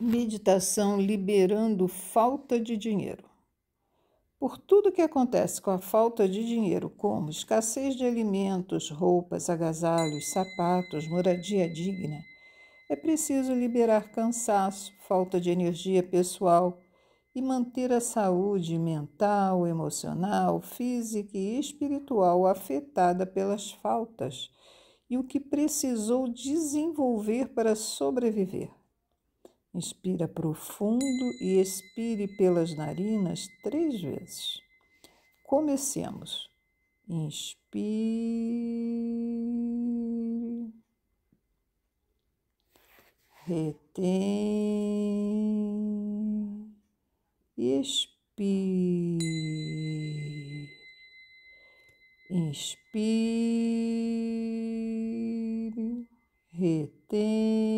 Meditação liberando falta de dinheiro. Por tudo que acontece com a falta de dinheiro, como escassez de alimentos, roupas, agasalhos, sapatos, moradia digna, é preciso liberar cansaço, falta de energia pessoal e manter a saúde mental, emocional, física e espiritual afetada pelas faltas e o que precisou desenvolver para sobreviver. Inspira profundo e expire pelas narinas três vezes. Comecemos. Inspire. Retém. Expire. Inspire. Retém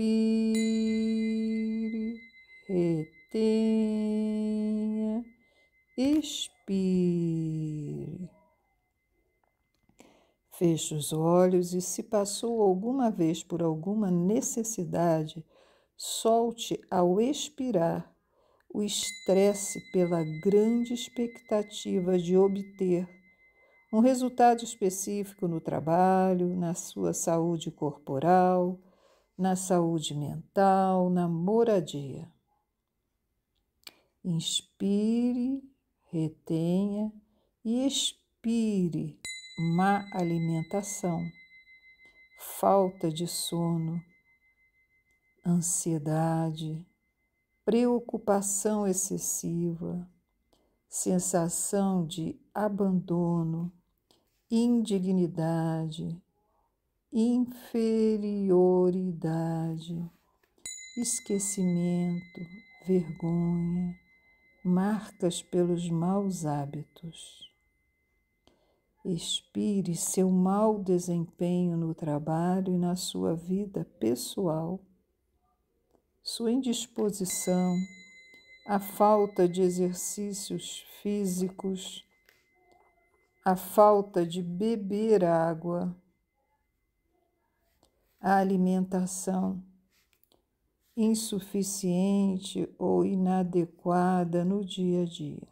inspire, retenha, expire. Feche os olhos e, se passou alguma vez por alguma necessidade, solte ao expirar o estresse pela grande expectativa de obter um resultado específico no trabalho, na sua saúde corporal na saúde mental, na moradia. Inspire, retenha e expire má alimentação, falta de sono, ansiedade, preocupação excessiva, sensação de abandono, indignidade, inferioridade, esquecimento, vergonha, marcas pelos maus hábitos. Expire seu mau desempenho no trabalho e na sua vida pessoal, sua indisposição, a falta de exercícios físicos, a falta de beber água a alimentação insuficiente ou inadequada no dia a dia.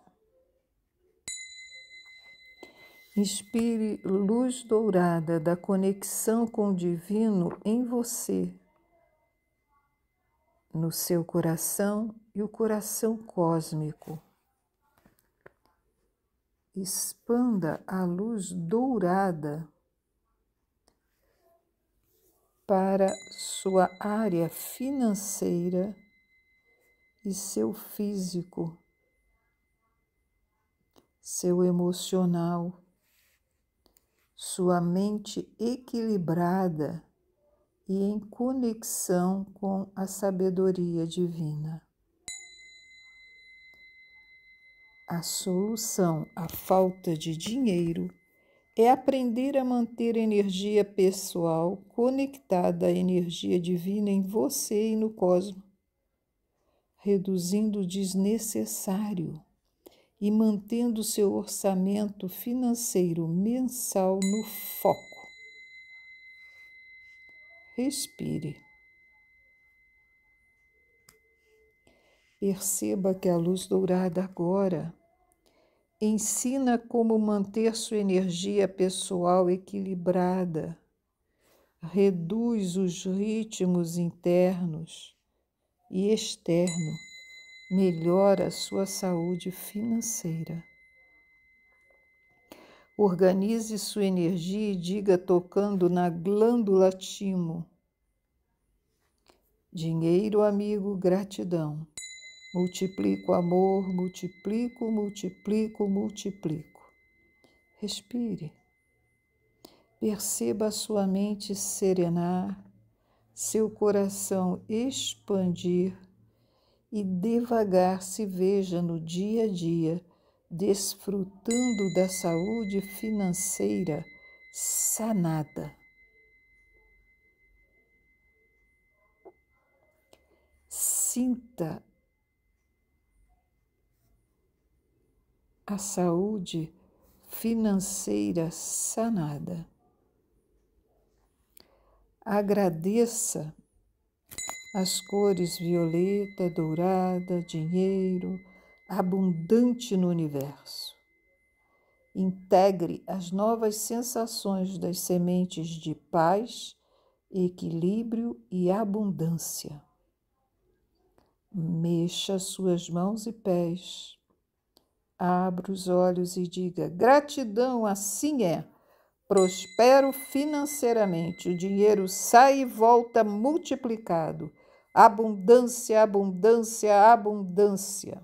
Inspire luz dourada da conexão com o divino em você, no seu coração e o coração cósmico. Expanda a luz dourada para sua área financeira e seu físico, seu emocional, sua mente equilibrada e em conexão com a sabedoria divina. A solução à falta de dinheiro é aprender a manter a energia pessoal conectada à energia divina em você e no cosmos, reduzindo o desnecessário e mantendo seu orçamento financeiro mensal no foco. Respire. Perceba que a luz dourada agora ensina como manter sua energia pessoal equilibrada, reduz os ritmos internos e externo, melhora sua saúde financeira. Organize sua energia e diga tocando na glândula timo. Dinheiro, amigo, gratidão. Multiplico amor, multiplico, multiplico, multiplico. Respire. Perceba a sua mente serenar, seu coração expandir e devagar se veja no dia a dia desfrutando da saúde financeira sanada. Sinta a saúde financeira sanada. Agradeça as cores violeta, dourada, dinheiro, abundante no universo. Integre as novas sensações das sementes de paz, equilíbrio e abundância. Mexa suas mãos e pés Abra os olhos e diga: gratidão, assim é. Prospero financeiramente, o dinheiro sai e volta multiplicado. Abundância, abundância, abundância.